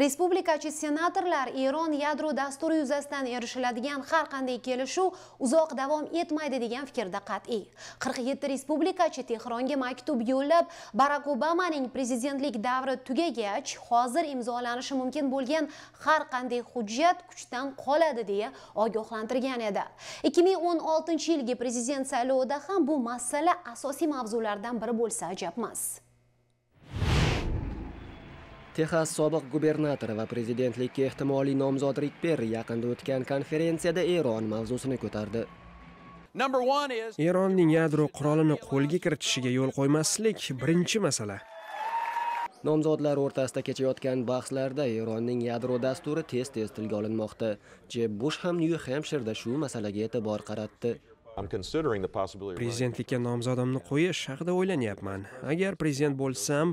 Respublikachi senatorlar Eron yadro dasturi yuzasidan erishiladigan har qanday kelishuv uzoq davom etmaydi degan fikrda qat'iy. 47 respublikachi Tehronga maktub yo'llab, Barak Obamaning prezidentlik davri tugagach, hozir imzolanishi mumkin bo'lgan har qanday hujjat kuchdan qoladi deya ogohlantirgan edi. 2016-yilgi prezident saylovida ham bu masala asosiy mavzulardan biri bo'lsa ajabmas. Texas sobiq gubernatori va prezidentlikka ehtimoliy nomzod Rik Perri yaqinda o'tgan konferensiyada Eron mavzusini ko'tardi. Eronning yadro qurolini qo'lga kiritishiga yo'l qo'ymaslik birinchi masala. Nomzodlar o'rtasida kechayotgan bahslarda Eronning yadro dasturi tez-tez tilga olinmoqda. Jeb Bush ham Nyu-Hempshirda shu masalaga e'tibor qaratdi. prezidentlikka nomzodimni qo'yish haqida o'ylanyapman agar prezident bo'lsam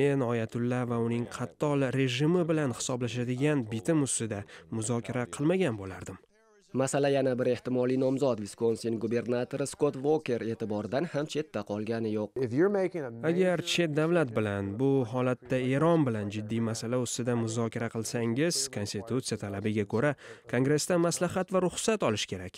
men oyatulla va uning qattol rejimi bilan hisoblashadigan bitim ustida muzokara qilmagan bo'lardim masala yana bir ehtimoliy nomzod viskonsin gubernatori skott voker e'tiboridan ham chetda qolgani yo'q agar chet davlat bilan bu holatda eron bilan jiddiy masala ustida muzokara qilsangiz konstitutsiya talabiga ko'ra kongressdan maslahat va ruxsat olish kerak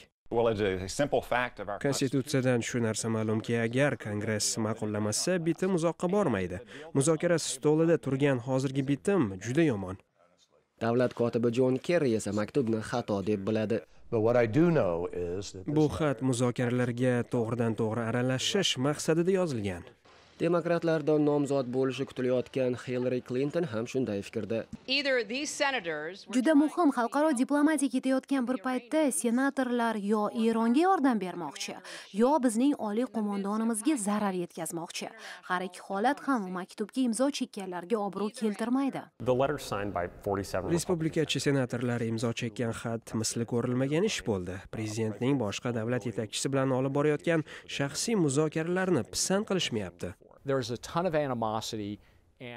konstitutsiyadan shu narsa ma'lumki agar kongress ma'qullamasa bitim uzoqqa bormaydi muzokara stolida turgan hozirgi bitim juda yomon davlat kotibi jon kerri esa maktubni xato deb biladi bu xat muzokaralarga to'g'ridan to'g'ri aralashish maqsadida yozilgan demokratlardan nomzod bo'lishi kutilayotgan Hillary Clinton ham shunday fikrda. Juda muhim xalqaro diplomatiya ketayotgan bir paytda senatorlar yo Eronga yordam bermoqchi, yo bizning oliy qo'mondonimizga zarar yetkazmoqchi. Har ikki holat ham maktubga imzo chekkanlarga obro' keltirmaydi. Respublikachi senatorlar imzo chekkan xat misli ko'rilmagan ish bo'ldi. Prezidentning boshqa davlat yetakchisi bilan olib borayotgan shaxsiy muzokaralarni pisand qilishmayapti.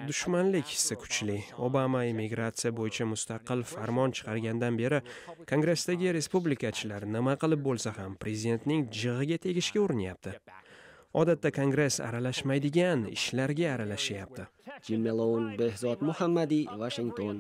dushmanlik hissi kuchli obama immigratsiya bo'yicha mustaqil farmon chiqargandan beri kongressdagi respublikachilar nima qilib bo'lsa ham prezidentning jig'iga tegishga urinyapti odatda kongress aralashmaydigan ishlarga aralashyapti jim melon behzod muhammadiy vashington